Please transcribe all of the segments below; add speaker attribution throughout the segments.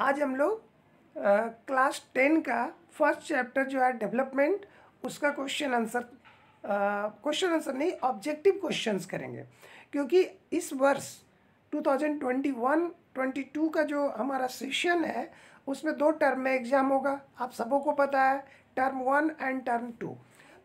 Speaker 1: आज हम लोग क्लास टेन का फर्स्ट चैप्टर जो है डेवलपमेंट उसका क्वेश्चन आंसर क्वेश्चन आंसर नहीं ऑब्जेक्टिव क्वेश्चंस करेंगे क्योंकि इस वर्ष 2021-22 का जो हमारा सेशन है उसमें दो टर्म में एग्ज़ाम होगा आप सबों को पता है term one and term two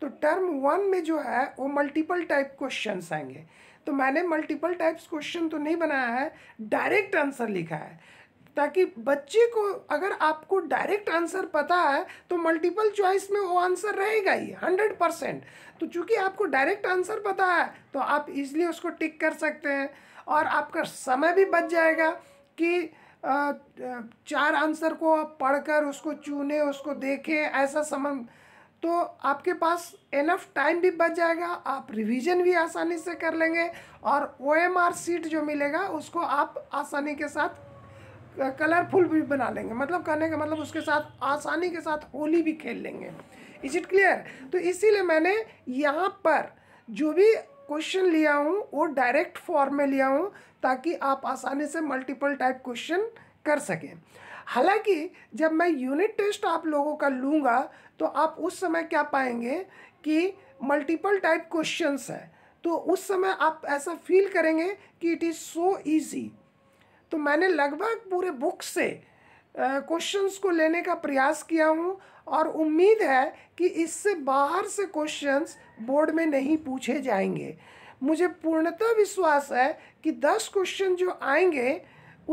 Speaker 1: तो टर्म वन में जो है वो मल्टीपल टाइप क्वेश्चन आएंगे तो मैंने मल्टीपल टाइप्स क्वेश्चन तो नहीं बनाया है डायरेक्ट आंसर लिखा है ताकि बच्चे को अगर आपको डायरेक्ट आंसर पता है तो मल्टीपल चॉइस में वो आंसर रहेगा ही हंड्रेड परसेंट तो चूंकि आपको डायरेक्ट आंसर पता है तो आप इजली उसको टिक कर सकते हैं और आपका समय भी बच जाएगा कि चार आंसर को आप पढ़कर उसको चुने उसको देखें ऐसा समय तो आपके पास एनफ टाइम भी बच जाएगा आप रिवीजन भी आसानी से कर लेंगे और ओ एम आर सीट जो मिलेगा उसको आप आसानी के साथ कलरफुल भी बना लेंगे मतलब कहने का मतलब उसके साथ आसानी के साथ होली भी खेल लेंगे इज इट क्लियर तो इसीलिए मैंने यहाँ पर जो भी क्वेश्चन लिया हूँ वो डायरेक्ट फॉर्म में लिया हूँ ताकि आप आसानी से मल्टीपल टाइप क्वेश्चन कर सकें हालांकि जब मैं यूनिट टेस्ट आप लोगों का लूँगा तो आप उस समय क्या पाएंगे कि मल्टीपल टाइप क्वेश्चंस है तो उस समय आप ऐसा फील करेंगे कि इट इज़ सो ईजी तो मैंने लगभग पूरे बुक से क्वेश्चंस को लेने का प्रयास किया हूँ और उम्मीद है कि इससे बाहर से क्वेश्चंस बोर्ड में नहीं पूछे जाएंगे मुझे पूर्णतः विश्वास है कि दस क्वेश्चन जो आएंगे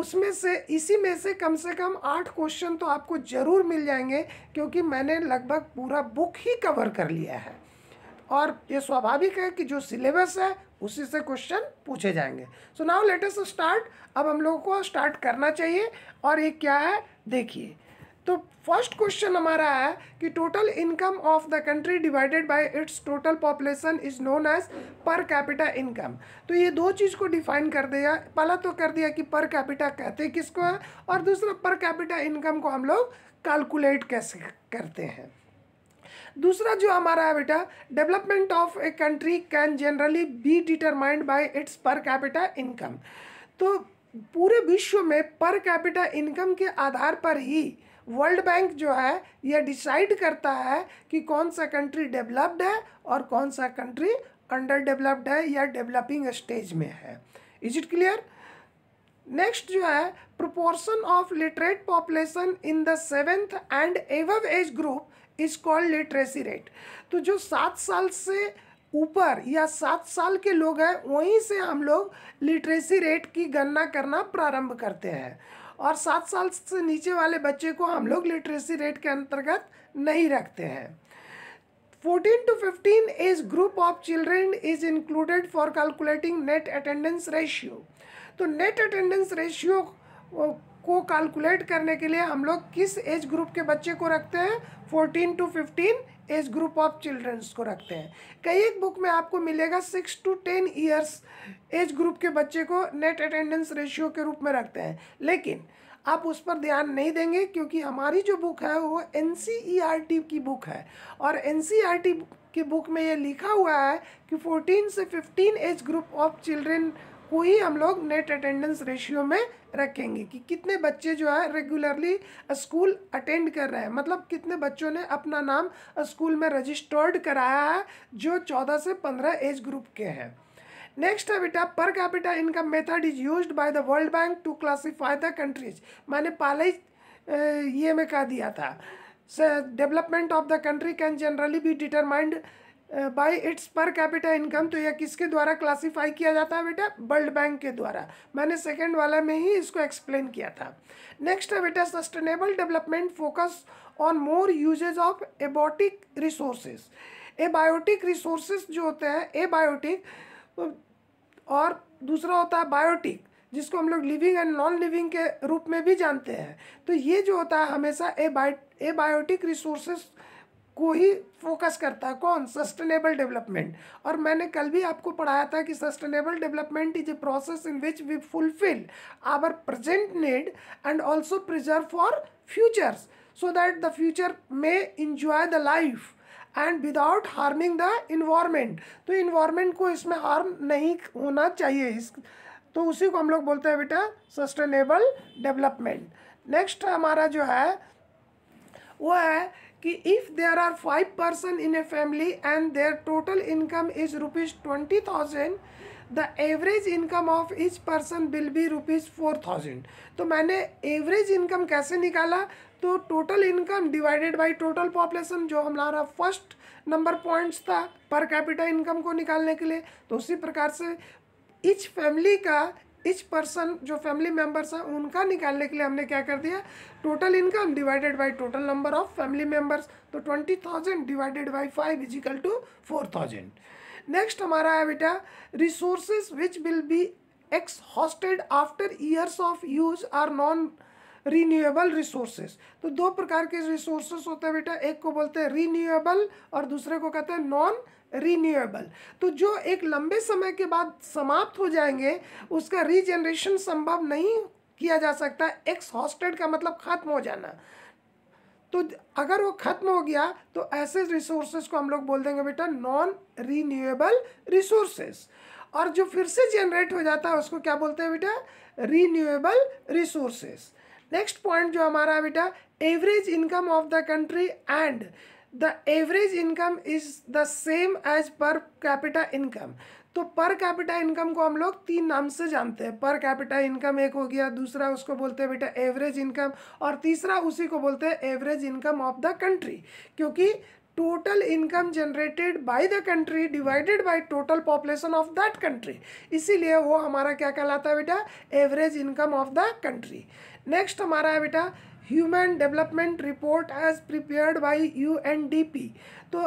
Speaker 1: उसमें से इसी में से कम से कम आठ क्वेश्चन तो आपको ज़रूर मिल जाएंगे क्योंकि मैंने लगभग पूरा बुक ही कवर कर लिया है और ये स्वाभाविक है कि जो सिलेबस है उसी से क्वेश्चन पूछे जाएंगे सो नाउ लेटेस्ट स्टार्ट अब हम लोगों को स्टार्ट करना चाहिए और ये क्या है देखिए तो फर्स्ट क्वेश्चन हमारा है कि total income of the country divided by its total population is known as per capita income तो ये दो चीज़ को डिफाइन कर दिया पहला तो कर दिया कि पर कैपिटा कहते किसको है और दूसरा पर कैपिटा इनकम को हम लोग कैलकुलेट कैसे करते हैं दूसरा जो हमारा है बेटा development of a country can generally be determined by its per capita income तो पूरे विश्व में पर कैपिटा इनकम के आधार पर ही वर्ल्ड बैंक जो है यह डिसाइड करता है कि कौन सा कंट्री डेवलप्ड है और कौन सा कंट्री अंडर डेवलप्ड है या डेवलपिंग स्टेज में है इज इट क्लियर नेक्स्ट जो है proportion of literate population in the seventh and above age group is called literacy rate तो जो सात साल से ऊपर या सात साल के लोग हैं वहीं से हम लोग लिटरेसी रेट की गणना करना प्रारंभ करते हैं और सात साल से नीचे वाले बच्चे को हम लोग लिटरेसी रेट के अंतर्गत नहीं रखते हैं fourteen to fifteen age group of children is included for calculating net attendance ratio तो नेट अटेंडेंस रेशियो को कैलकुलेट करने के लिए हम लोग किस एज ग्रुप के बच्चे को रखते हैं fourteen to fifteen age group of childrens को रखते हैं कई एक बुक में आपको मिलेगा six to ten years age group के बच्चे को नेट अटेंडेंस रेशियो के रूप में रखते हैं लेकिन आप उस पर ध्यान नहीं देंगे क्योंकि हमारी जो बुक है वो एन e की बुक है और एन e की बुक में ये लिखा हुआ है कि 14 से 15 एज ग्रुप ऑफ चिल्ड्रेन को ही हम लोग नेट अटेंडेंस रेशियो में रखेंगे कि कितने बच्चे जो है रेगुलरली स्कूल अटेंड कर रहे हैं मतलब कितने बच्चों ने अपना नाम स्कूल में रजिस्टर्ड कराया है जो चौदह से पंद्रह एज ग्रुप के हैं नेक्स्ट है बेटा per capita income method is used by the world bank to classify the countries मैंने पहले ही ये में कह दिया था development of the country can generally be determined by its per capital income तो यह किसके द्वारा क्लासिफाई किया जाता है बेटा वर्ल्ड बैंक के द्वारा मैंने सेकेंड वाला में ही इसको एक्सप्लेन किया था नेक्स्ट है बेटा sustainable development focus on more usages of abiotic resources abiotic resources जो होते हैं एबायोटिक और दूसरा होता है बायोटिक जिसको हम लोग लिविंग एंड नॉन लिविंग के रूप में भी जानते हैं तो ये जो होता है हमेशा एबायोटिक रिसोर्सेज को ही फोकस करता है कौन सस्टेनेबल डेवलपमेंट और मैंने कल भी आपको पढ़ाया था कि sustainable development is a process in which we fulfil our present need and also preserve for futures so that the future may enjoy the life and without harming the environment तो environment को इसमें harm नहीं होना चाहिए इस तो उसी को हम लोग बोलते हैं बेटा सस्टेनेबल डेवलपमेंट नेक्स्ट हमारा जो है वो है कि if there are five person in a family and their total income is rupees twenty thousand the average income of each person will be rupees four thousand तो मैंने एवरेज इनकम कैसे निकाला तो total income divided by total population जो हमारा first number points था पर capita income को निकालने के लिए तो उसी प्रकार से इच फैमिली का इच पर्सन जो फैमिली मेम्बर्स हैं उनका निकालने के लिए हमने क्या कर दिया total income divided by total number of family members तो twenty thousand divided by five equal to four thousand next हमारा है बेटा resources which will be exhausted after years of use are non renewable resources तो दो प्रकार के resources होते हैं बेटा एक को बोलते हैं रीन्यूएबल और दूसरे को कहते हैं नॉन रीन्यूएबल तो जो एक लंबे समय के बाद समाप्त हो जाएंगे उसका रीजनरेशन संभव नहीं किया जा सकता एक्स हॉस्टेड का मतलब ख़त्म हो जाना तो अगर वो ख़त्म हो गया तो ऐसे रिसोर्सेज को हम लोग बोल देंगे बेटा नॉन रीन्यूएबल रिसोर्सेज और जो फिर से जनरेट हो जाता है उसको क्या बोलते हैं बेटा रीन्यूएबल रिसोर्सेज नेक्स्ट पॉइंट जो हमारा बेटा average income of the country and the average income is the same as per capita income तो पर कैपिटा इनकम को हम लोग तीन नाम से जानते हैं पर कैपिटा इनकम एक हो गया दूसरा उसको बोलते हैं बेटा एवरेज इनकम और तीसरा उसी को बोलते हैं average income of the country क्योंकि total income generated by the country divided by total population of that country इसीलिए वो हमारा क्या कहलाता है बेटा average income of the country next हमारा है बेटा human development report as prepared D P तो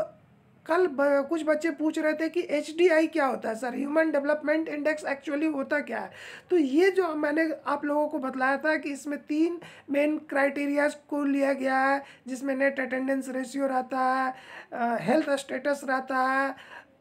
Speaker 1: कल कुछ बच्चे पूछ रहे थे कि एच क्या होता है sir human development index actually होता क्या है तो ये जो मैंने आप लोगों को बताया था कि इसमें तीन मेन क्राइटेरियाज को लिया गया है जिसमें नेट अटेंडेंस रेशियो रहता है हेल्थ स्टेटस रहता है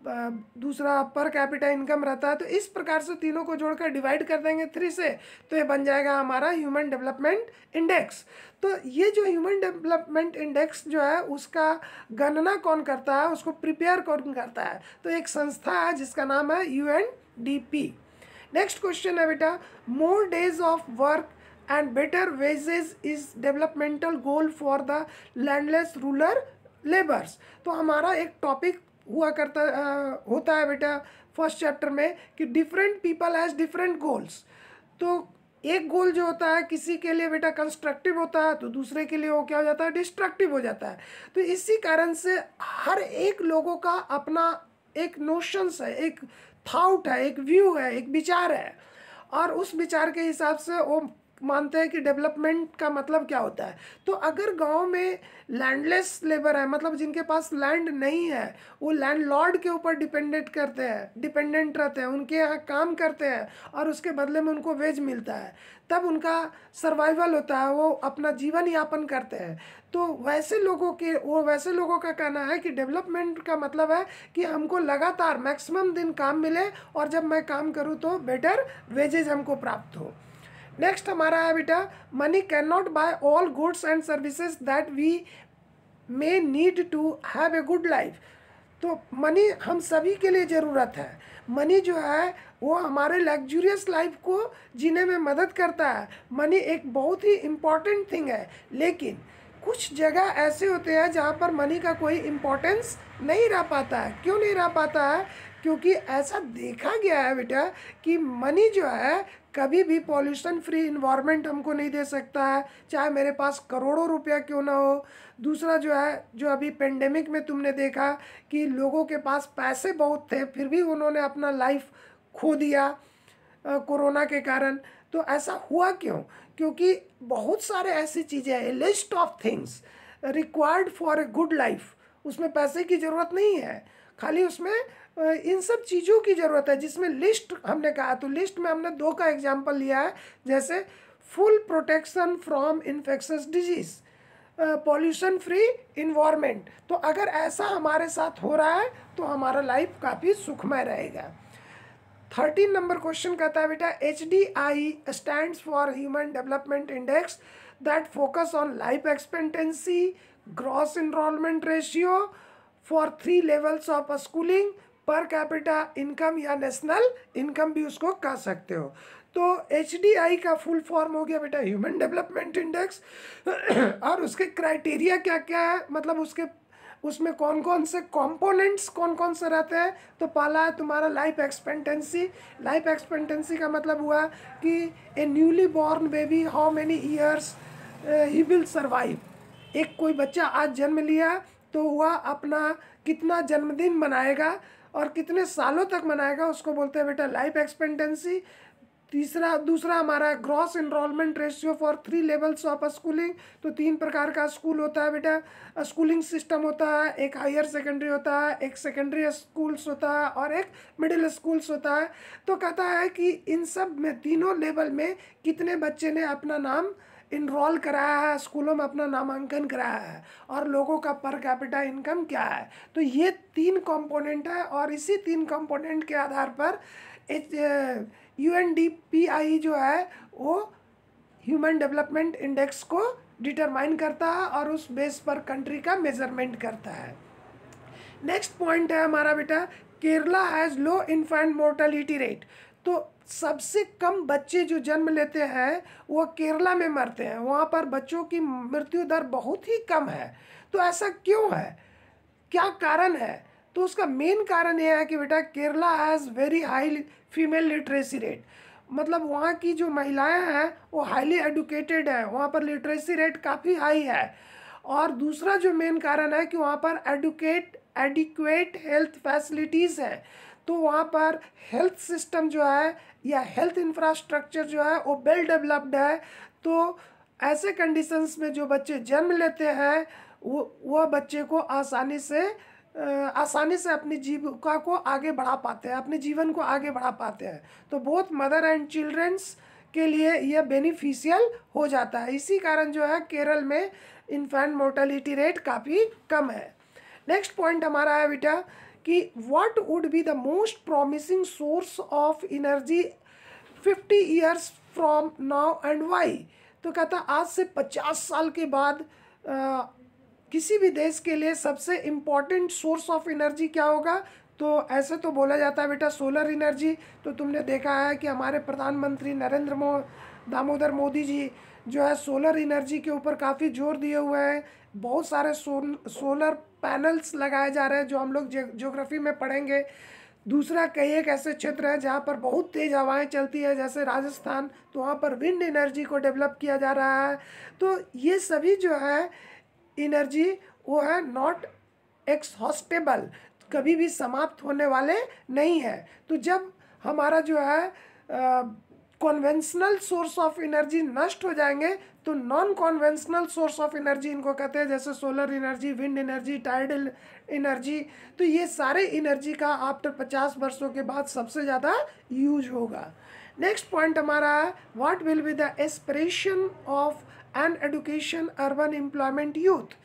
Speaker 1: दूसरा पर कैपिटल इनकम रहता है तो इस प्रकार से तीनों को जोड़कर डिवाइड कर देंगे थ्री से तो ये बन जाएगा हमारा ह्यूमन डेवलपमेंट इंडेक्स तो ये जो ह्यूमन डेवलपमेंट इंडेक्स जो है उसका गणना कौन करता है उसको प्रिपेयर कौन करता है तो एक संस्था है जिसका नाम है U D P next question है बेटा more days of work and better wages is developmental goal for the landless rural labours तो हमारा एक टॉपिक हुआ करता आ, होता है बेटा फर्स्ट चैप्टर में कि different people has different goals तो एक गोल जो होता है किसी के लिए बेटा कंस्ट्रक्टिव होता है तो दूसरे के लिए वो क्या हो जाता है डिस्ट्रक्टिव हो जाता है तो इसी कारण से हर एक लोगों का अपना एक नोशंस है एक थाउट है एक व्यू है एक विचार है और उस विचार के हिसाब से वो मानते हैं कि डेवलपमेंट का मतलब क्या होता है तो अगर गांव में लैंडलेस लेबर है मतलब जिनके पास लैंड नहीं है वो लैंड लॉर्ड के ऊपर डिपेंडेंट करते हैं डिपेंडेंट रहते हैं उनके यहाँ काम करते हैं और उसके बदले में उनको वेज मिलता है तब उनका सर्वाइवल होता है वो अपना जीवन यापन करते हैं तो वैसे लोगों के वो वैसे लोगों का कहना है कि डेवलपमेंट का मतलब है कि हमको लगातार मैक्सिमम दिन काम मिले और जब मैं काम करूँ तो बेटर वेजेज हमको प्राप्त हो नेक्स्ट हमारा है बेटा money can not buy all goods and services that we may need to have a good life तो मनी हम सभी के लिए ज़रूरत है मनी जो है वो हमारे लग्जूरियस लाइफ को जीने में मदद करता है मनी एक बहुत ही इम्पॉर्टेंट थिंग है लेकिन कुछ जगह ऐसे होते हैं जहाँ पर मनी का कोई इम्पोर्टेंस नहीं रह पाता है क्यों नहीं रह पाता है क्योंकि ऐसा देखा गया है बेटा कि मनी जो है कभी भी पॉल्यूशन फ्री इन्वायरमेंट हमको नहीं दे सकता है चाहे मेरे पास करोड़ों रुपया क्यों ना हो दूसरा जो है जो अभी पेंडेमिक में तुमने देखा कि लोगों के पास पैसे बहुत थे फिर भी उन्होंने अपना लाइफ खो दिया कोरोना के कारण तो ऐसा हुआ क्यों क्योंकि बहुत सारे ऐसी चीज़ें हैं list of things required for a good life उसमें पैसे की ज़रूरत नहीं है खाली उसमें इन सब चीज़ों की ज़रूरत है जिसमें लिस्ट हमने कहा तो लिस्ट में हमने दो का एग्जाम्पल लिया है जैसे full protection from infectious disease pollution free environment तो अगर ऐसा हमारे साथ हो रहा है तो हमारा लाइफ काफ़ी सुखमय रहेगा थर्टीन नंबर क्वेश्चन कहता है बेटा H D I stand for human development index that focus on life expectancy gross enrolment ratio for three levels of schooling per capita income या नेशनल इनकम भी उसको कह सकते हो तो एच का फुल फॉर्म हो गया बेटा ह्यूमन डेवलपमेंट इंडेक्स और उसके क्राइटेरिया क्या क्या है मतलब उसके उसमें कौन कौन से कंपोनेंट्स कौन कौन से रहते हैं तो पहला है तुम्हारा लाइफ एक्सपेक्टेंसी लाइफ एक्सपेक्टेंसी का मतलब हुआ कि a newly born baby how many years he will survive एक कोई बच्चा आज जन्म लिया तो वह अपना कितना जन्मदिन मनाएगा और कितने सालों तक मनाएगा उसको बोलते हैं बेटा लाइफ एक्सपेक्टेंसी तीसरा दूसरा हमारा gross enrolment ratio for three levels of schooling तो तीन प्रकार का स्कूल होता है बेटा स्कूलिंग सिस्टम होता है एक हायर सेकेंडरी होता है एक सेकेंडरी स्कूल्स होता है और एक मिडिल स्कूल्स होता है तो कहता है कि इन सब में तीनों लेवल में कितने बच्चे ने अपना नाम इनरोल कराया है स्कूलों में अपना नामांकन कराया है और लोगों का पर कैपिटा इनकम क्या है तो ये तीन कंपोनेंट है और इसी तीन कंपोनेंट के आधार पर यू एन डी पी आई जो है वो ह्यूमन डेवलपमेंट इंडेक्स को डिटरमाइन करता है और उस बेस पर कंट्री का मेजरमेंट करता है नेक्स्ट पॉइंट है हमारा बेटा Kerala has low infant mortality rate तो सबसे कम बच्चे जो जन्म लेते हैं वो केरला में मरते हैं वहाँ पर बच्चों की मृत्यु दर बहुत ही कम है तो ऐसा क्यों है क्या कारण है तो उसका मेन कारण यह है कि बेटा Kerala has very high female literacy rate मतलब वहाँ की जो महिलाएं हैं वो हाईली एडुकेटेड हैं वहाँ पर लिटरेसी रेट काफ़ी हाई है और दूसरा जो मेन कारण है कि वहाँ पर एडुकेट एडिक्वेट हेल्थ फैसिलिटीज़ हैं तो वहाँ पर हेल्थ सिस्टम जो है या हेल्थ इंफ्रास्ट्रक्चर जो है वो वेल डेवलप्ड है तो ऐसे कंडीशंस में जो बच्चे जन्म लेते हैं वो वह बच्चे को आसानी से आसानी से अपनी जीविका को आगे बढ़ा पाते हैं अपने जीवन को आगे बढ़ा पाते हैं तो बहुत मदर एंड चिल्ड्रंस के लिए यह बेनिफिशियल हो जाता है इसी कारण जो है केरल में इन्फेंट मोर्टेलिटी रेट काफ़ी कम है नेक्स्ट पॉइंट हमारा है बेटा कि what would be the most promising source of energy fifty years from now and why तो कहता आज से पचास साल के बाद आ, किसी भी देश के लिए सबसे इम्पॉर्टेंट सोर्स ऑफ एनर्जी क्या होगा तो ऐसे तो बोला जाता है बेटा सोलर एनर्जी तो तुमने देखा है कि हमारे प्रधानमंत्री नरेंद्र मो दामोदर मोदी जी जो है सोलर एनर्जी के ऊपर काफ़ी जोर दिए हुए हैं बहुत सारे सो, सोलर पैनल्स लगाए जा रहे हैं जो हम लोग जोग्राफी में पढ़ेंगे दूसरा कई एक ऐसे क्षेत्र है जहाँ पर बहुत तेज़ हवाएं चलती है जैसे राजस्थान तो वहाँ पर विंड एनर्जी को डेवलप किया जा रहा है तो ये सभी जो है एनर्जी वो है नॉट एक्सहॉस्टेबल कभी भी समाप्त होने वाले नहीं है तो जब हमारा जो है कॉन्वेंशनल सोर्स ऑफ एनर्जी नष्ट हो जाएंगे तो non conventional source of energy इनको कहते हैं जैसे solar energy wind energy tidal energy तो ये सारे एनर्जी का आफ्टर पचास वर्षों के बाद सबसे ज़्यादा यूज होगा नेक्स्ट पॉइंट हमारा है what will be the aspiration of an education urban employment youth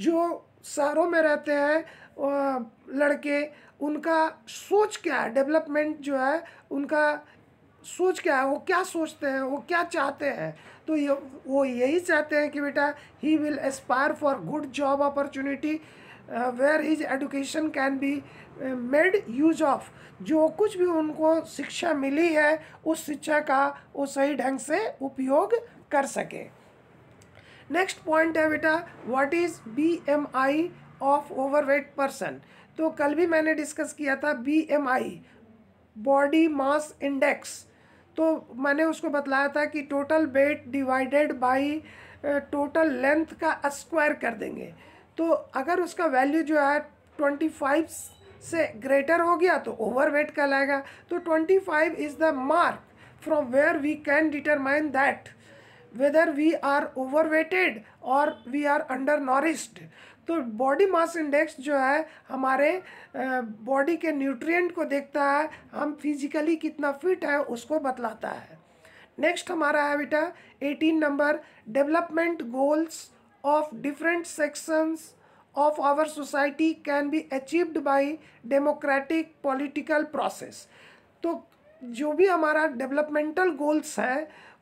Speaker 1: जो शहरों में रहते हैं लड़के उनका सोच क्या है डेवलपमेंट जो है उनका सोच क्या है वो क्या सोचते हैं वो क्या चाहते हैं तो ये वो यही चाहते हैं कि बेटा ही will aspire for good job opportunity where his education can be made use of जो कुछ भी उनको शिक्षा मिली है उस शिक्षा का वो सही ढंग से उपयोग कर सके नेक्स्ट पॉइंट है बेटा what is B M I of overweight person तो कल भी मैंने डिस्कस किया था बीएमआई बॉडी मास इंडेक्स तो मैंने उसको बतलाया था कि total weight divided by total length का स्क्वायर कर देंगे तो अगर उसका वैल्यू जो है ट्वेंटी फाइव से ग्रेटर हो गया तो ओवर वेट कहलाएगा तो twenty five is the mark from where we can determine that whether we are over weighted और वी आर अंडर नॉरिस्ड तो बॉडी मास इंडेक्स जो है हमारे बॉडी के न्यूट्रिएंट को देखता है हम फिजिकली कितना फिट है उसको बतलाता है नेक्स्ट हमारा है बेटा eighteen number development goals of different sections of our society can be achieved by democratic political process तो जो भी हमारा डेवलपमेंटल गोल्स है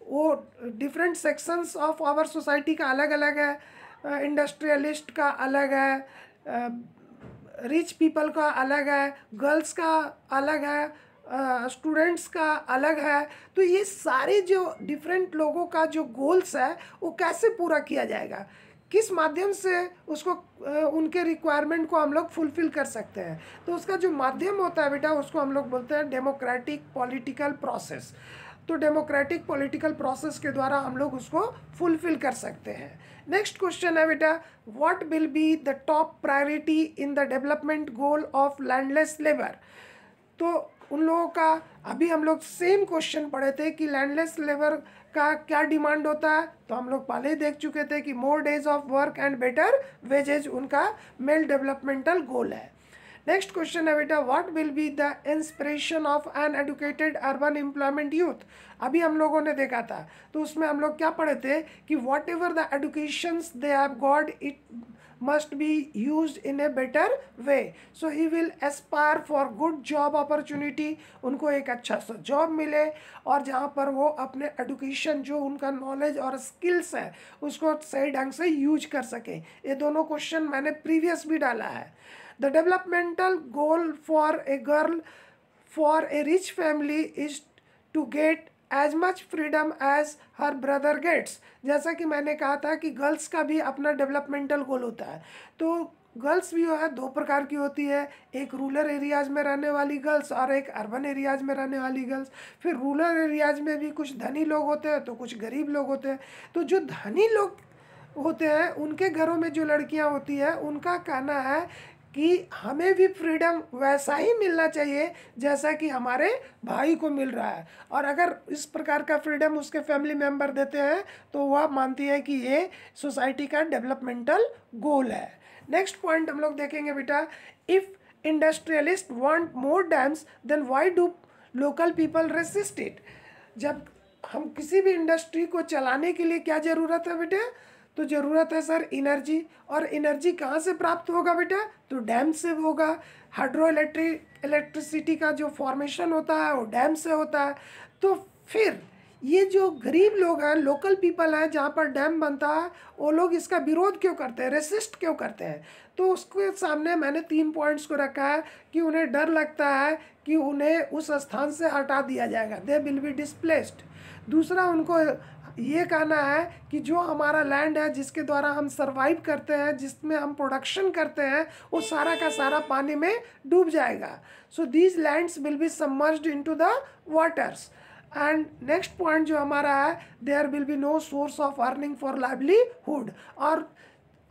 Speaker 1: वो different sections of our society का अलग अलग है इंडस्ट्रियलिस्ट का अलग है रिच पीपल का अलग है गर्ल्स का अलग है स्टूडेंट्स का अलग है तो ये सारे जो डिफरेंट लोगों का जो गोल्स है वो कैसे पूरा किया जाएगा किस माध्यम से उसको उनके रिक्वायरमेंट को हम लोग फुलफ़िल कर सकते हैं तो उसका जो माध्यम होता है बेटा उसको हम लोग बोलते हैं डेमोक्रेटिक पॉलिटिकल प्रोसेस तो डेमोक्रेटिक पॉलिटिकल प्रोसेस के द्वारा हम लोग उसको फुलफ़िल कर सकते हैं नेक्स्ट क्वेश्चन है बेटा what will be the top priority in the development goal of landless labour तो उन लोगों का अभी हम लोग सेम क्वेश्चन पढ़े थे कि लैंडलेस लेबर का क्या डिमांड होता है तो हम लोग पहले ही देख चुके थे कि more days of work and better wages उनका मेल डेवलपमेंटल गोल है नेक्स्ट क्वेश्चन है बेटा what will be the inspiration of an educated urban employment youth अभी हम लोगों ने देखा था तो उसमें हम लोग क्या पढ़े थे कि whatever the education they have got it must be used in a better way so he will aspire for good job opportunity उनको एक अच्छा सा जॉब मिले और जहाँ पर वो अपने एडुकेशन जो उनका नॉलेज और स्किल्स है उसको सही ढंग से यूज कर सकें ये दोनों क्वेश्चन मैंने प्रीवियस भी डाला है the developmental goal for a girl for a rich family is to get as much freedom as her brother gets जैसा कि मैंने कहा था कि गर्ल्स का भी अपना डेवलपमेंटल गोल होता है तो गर्ल्स भी है दो प्रकार की होती है एक रूरल एरियाज में रहने वाली गर्ल्स और एक अर्बन एरियाज में रहने वाली गर्ल्स फिर रूरल एरियाज में भी कुछ धनी लोग होते हैं तो कुछ गरीब लोग होते हैं तो जो धनी लोग होते हैं उनके घरों में जो लड़कियां होती हैं उनका कहना है कि हमें भी फ्रीडम वैसा ही मिलना चाहिए जैसा कि हमारे भाई को मिल रहा है और अगर इस प्रकार का फ्रीडम उसके फैमिली मेम्बर देते हैं तो वह मानती है कि ये सोसाइटी का डेवलपमेंटल गोल है नेक्स्ट पॉइंट हम लोग देखेंगे बेटा if industrialist want more dams then why do local people resist it जब हम किसी भी इंडस्ट्री को चलाने के लिए क्या ज़रूरत है बेटे तो ज़रूरत है सर एनर्जी और एनर्जी कहाँ से प्राप्त होगा बेटा तो डैम से होगा हाइड्रो इलेक्ट्रिक इलेक्ट्रिसिटी का जो फॉर्मेशन होता है वो डैम से होता है तो फिर ये जो गरीब लोग हैं लोकल पीपल हैं जहाँ पर डैम बनता है वो लोग इसका विरोध क्यों करते हैं रेसिस्ट क्यों करते हैं तो उसके सामने मैंने तीन पॉइंट्स को रखा है कि उन्हें डर लगता है कि उन्हें उस स्थान से हटा दिया जाएगा दे विल बी डिसप्लेस्ड दूसरा उनको ये कहना है कि जो हमारा लैंड है जिसके द्वारा हम सरवाइव करते हैं जिसमें हम प्रोडक्शन करते हैं वो सारा का सारा पानी में डूब जाएगा so these lands will be submerged into the waters and next point जो हमारा है there will be no source of earning for livelihood और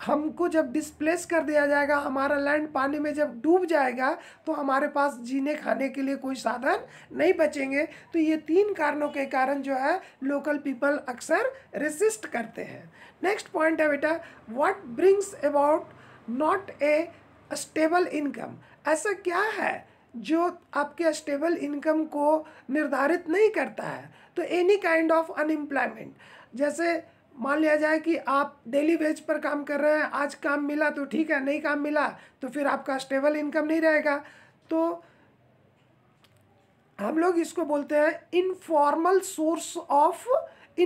Speaker 1: हमको जब डिस्प्लेस कर दिया जाएगा हमारा लैंड पानी में जब डूब जाएगा तो हमारे पास जीने खाने के लिए कोई साधन नहीं बचेंगे तो ये तीन कारणों के कारण जो है लोकल पीपल अक्सर रेसिस्ट करते हैं नेक्स्ट पॉइंट है बेटा what brings about not a stable income ऐसा क्या है जो आपके स्टेबल इनकम को निर्धारित नहीं करता है तो एनी काइंड ऑफ अनएम्प्लॉयमेंट जैसे मान लिया जाए कि आप डेली वेज पर काम कर रहे हैं आज काम मिला तो ठीक है नहीं काम मिला तो फिर आपका स्टेबल इनकम नहीं रहेगा तो हम लोग इसको बोलते हैं informal source of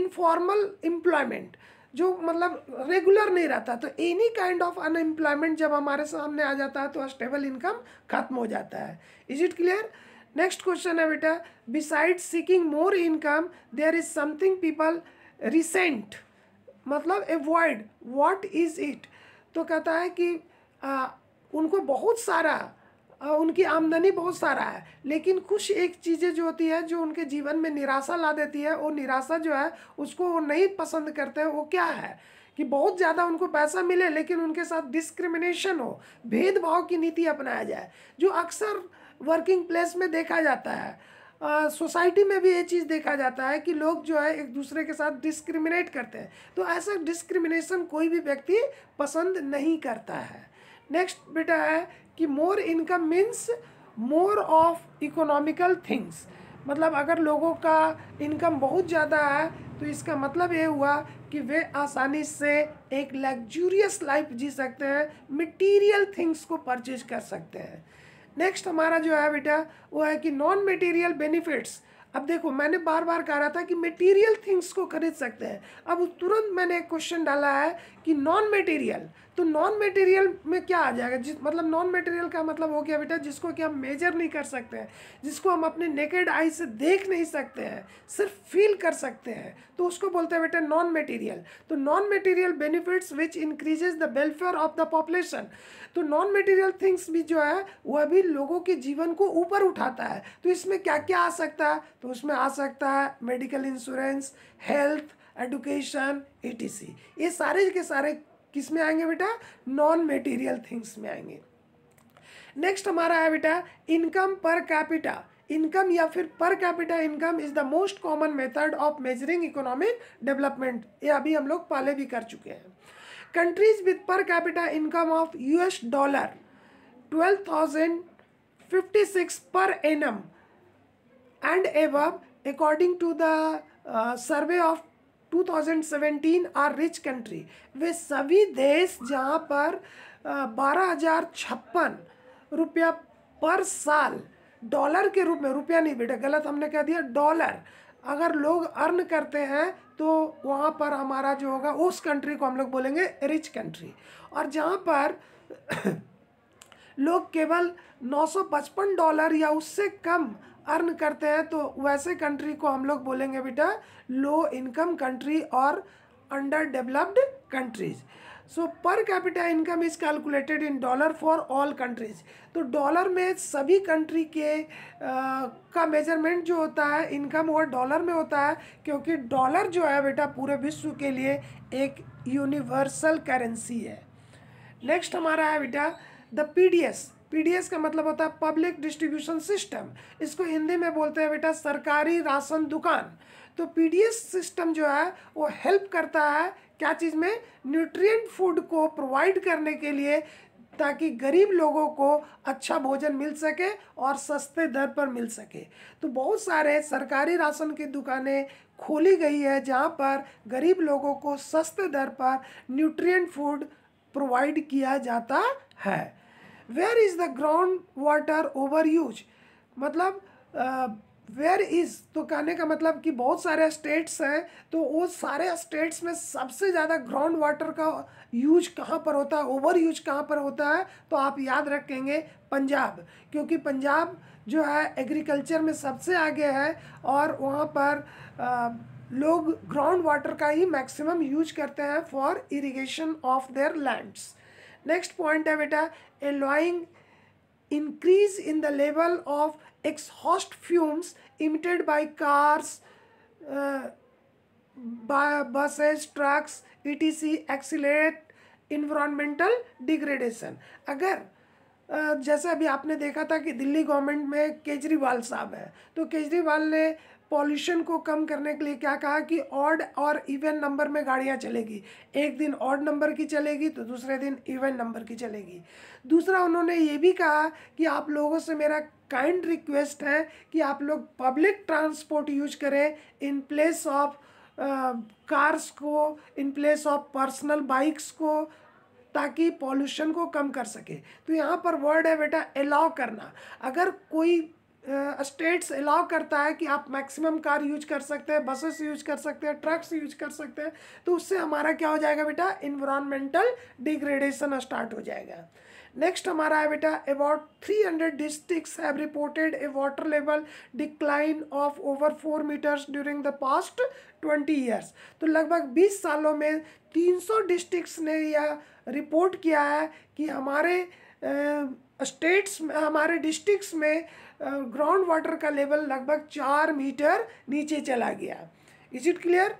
Speaker 1: informal employment जो मतलब रेगुलर नहीं रहता तो एनी काइंड ऑफ अनएम्प्लॉयमेंट जब हमारे सामने आ जाता है तो स्टेबल इनकम खत्म हो जाता है is it clear next question है बेटा beside seeking more income there is something people resent मतलब एवॉयड व्हाट इज़ इट तो कहता है कि आ, उनको बहुत सारा आ, उनकी आमदनी बहुत सारा है लेकिन कुछ एक चीज़ें जो होती है जो उनके जीवन में निराशा ला देती है वो निराशा जो है उसको वो नहीं पसंद करते हैं वो क्या है कि बहुत ज़्यादा उनको पैसा मिले लेकिन उनके साथ डिस्क्रिमिनेशन हो भेदभाव की नीति अपनाया जाए जो अक्सर वर्किंग प्लेस में देखा जाता है सोसाइटी में भी ये चीज़ देखा जाता है कि लोग जो है एक दूसरे के साथ डिस्क्रिमिनेट करते हैं तो ऐसा डिस्क्रिमिनेशन कोई भी व्यक्ति पसंद नहीं करता है नेक्स्ट बेटा है कि more income means more of economical things मतलब अगर लोगों का इनकम बहुत ज़्यादा है तो इसका मतलब ये हुआ कि वे आसानी से एक लग्जूरियस लाइफ जी सकते हैं मटीरियल थिंग्स को परचेज कर सकते हैं नेक्स्ट हमारा जो है बेटा वो है कि नॉन मटेरियल बेनिफिट्स अब देखो मैंने बार बार कहा रहा था कि मटेरियल थिंग्स को खरीद सकते हैं अब तुरंत मैंने एक क्वेश्चन डाला है कि नॉन मटेरियल तो नॉन मटेरियल में क्या आ जाएगा जिस मतलब नॉन मटेरियल का मतलब हो गया बेटा जिसको कि हम मेजर नहीं कर सकते हैं जिसको हम अपने नेकेड आई से देख नहीं सकते हैं सिर्फ फील कर सकते हैं तो उसको बोलते हैं बेटा नॉन मटेरियल तो non material benefits which increases the welfare of the population तो नॉन मटेरियल थिंग्स भी जो है वह भी लोगों के जीवन को ऊपर उठाता है तो इसमें क्या क्या आ सकता है तो उसमें आ सकता है मेडिकल इंश्योरेंस हेल्थ एडुकेशन ए ये सारे के सारे किस में आएंगे बेटा नॉन मटेरियल थिंग्स में आएंगे नेक्स्ट हमारा है बेटा इनकम पर कैपिटा इनकम या फिर per capita income is the most common method of measuring economic development ये अभी हम लोग पहले भी कर चुके हैं countries with per capita income of U S dollar twelve thousand fifty six per annum and एव according to the survey of two thousand seventeen are rich country वे सभी देश जहाँ पर uh, बारह हजार छप्पन रुपया पर साल डॉलर के रूप में रुपया नहीं बेटा गलत हमने कह दिया डॉलर अगर लोग अर्न करते हैं तो वहाँ पर हमारा जो होगा उस कंट्री को हम लोग बोलेंगे रिच कंट्री और जहाँ पर लोग केवल 955 डॉलर या उससे कम अर्न करते हैं तो वैसे कंट्री को हम लोग बोलेंगे बेटा लो इनकम कंट्री और under developed countries so per capita income is calculated in dollar for all countries तो डॉलर में सभी कंट्री के आ, का मेजरमेंट जो होता है इनकम वो डॉलर में होता है क्योंकि डॉलर जो है बेटा पूरे विश्व के लिए एक यूनिवर्सल करेंसी है नेक्स्ट हमारा है बेटा the P D S PDS का मतलब होता है पब्लिक डिस्ट्रीब्यूशन सिस्टम इसको हिंदी में बोलते हैं बेटा सरकारी राशन दुकान तो पीडीएस सिस्टम जो है वो हेल्प करता है क्या चीज़ में न्यूट्रिएंट फूड को प्रोवाइड करने के लिए ताकि गरीब लोगों को अच्छा भोजन मिल सके और सस्ते दर पर मिल सके तो बहुत सारे सरकारी राशन की दुकानें खोली गई है जहां पर गरीब लोगों को सस्ते दर पर न्यूट्रिएंट फूड प्रोवाइड किया जाता है where is the ground water over use मतलब आ, वेयर इज़ तो कहने का मतलब कि बहुत सारे स्टेट्स हैं तो वो सारे स्टेट्स में सबसे ज़्यादा ग्राउंड वाटर का यूज कहाँ पर होता है ओवर यूज कहाँ पर होता है तो आप याद रखेंगे पंजाब क्योंकि पंजाब जो है एग्रीकल्चर में सबसे आगे है और वहाँ पर आ, लोग ग्राउंड वाटर का ही मैक्सिमम यूज करते हैं for irrigation of their lands next point है बेटा allowing increase in the level of exhaust fumes emitted by cars, uh, by buses, trucks, etc. accelerate environmental degradation अगर जैसे अभी आपने देखा था कि दिल्ली गवर्नमेंट में केजरीवाल साहब है तो केजरीवाल ने पॉल्यूशन को कम करने के लिए क्या कहा कि ऑड और इवन नंबर में गाड़ियाँ चलेगी एक दिन ऑड नंबर की चलेगी तो दूसरे दिन इवन नंबर की चलेगी दूसरा उन्होंने ये भी कहा कि आप लोगों से मेरा काइंड रिक्वेस्ट है कि आप लोग पब्लिक ट्रांसपोर्ट यूज करें इन प्लेस ऑफ कार्स को in place of personal bikes को ताकि पॉल्यूशन को कम कर सके तो यहाँ पर वर्ड है बेटा अलाउ करना अगर कोई स्टेट्स uh, अलाउ करता है कि आप मैक्सिमम कार यूज कर सकते हैं बसेस यूज कर सकते हैं ट्रक्स यूज कर सकते हैं तो उससे हमारा क्या हो जाएगा बेटा इन्वायरमेंटल डिग्रेडेशन स्टार्ट हो जाएगा नेक्स्ट हमारा है बेटा about 300 districts have reported a water level decline of over four metres during the past twenty years तो लगभग बीस सालों में तीन सौ डिस्ट्रिक्स ने यह रिपोर्ट किया है कि हमारे स्टेट्स uh, हमारे डिस्ट्रिक्स में ग्राउंड वाटर का लेवल लगभग चार मीटर नीचे चला गया इज इट क्लियर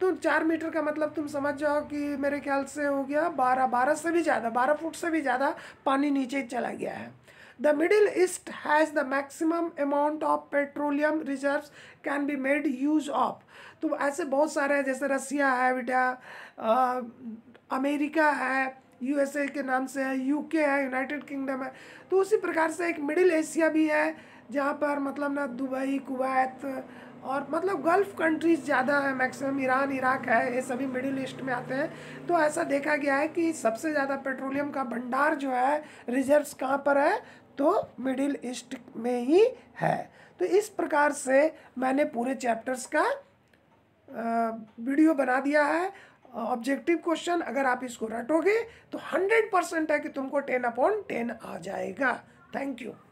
Speaker 1: तो चार मीटर का मतलब तुम समझ जाओ कि मेरे ख्याल से हो गया बारह बारह से भी ज़्यादा बारह फुट से भी ज़्यादा पानी नीचे चला गया है the Middle East has the maximum amount of petroleum reserve can be made use of तो ऐसे बहुत सारे हैं जैसे रसिया है बेटा अमेरिका है यूएसए के नाम से है यूके है यूनाइटेड किंगडम है तो उसी प्रकार से एक मिडिल एशिया भी है जहाँ पर मतलब ना दुबई कुवैत और मतलब गल्फ़ कंट्रीज़ ज़्यादा है मैक्सिमम ईरान इराक है ये सभी मिडिल ईस्ट में आते हैं तो ऐसा देखा गया है कि सबसे ज़्यादा पेट्रोलियम का भंडार जो है रिजर्व्स कहाँ पर है तो मिडिल ईस्ट में ही है तो इस प्रकार से मैंने पूरे चैप्टर्स का वीडियो बना दिया है ऑब्जेक्टिव क्वेश्चन अगर आप इसको रटोगे तो हंड्रेड परसेंट है कि तुमको टेन अपॉन टेन आ जाएगा थैंक यू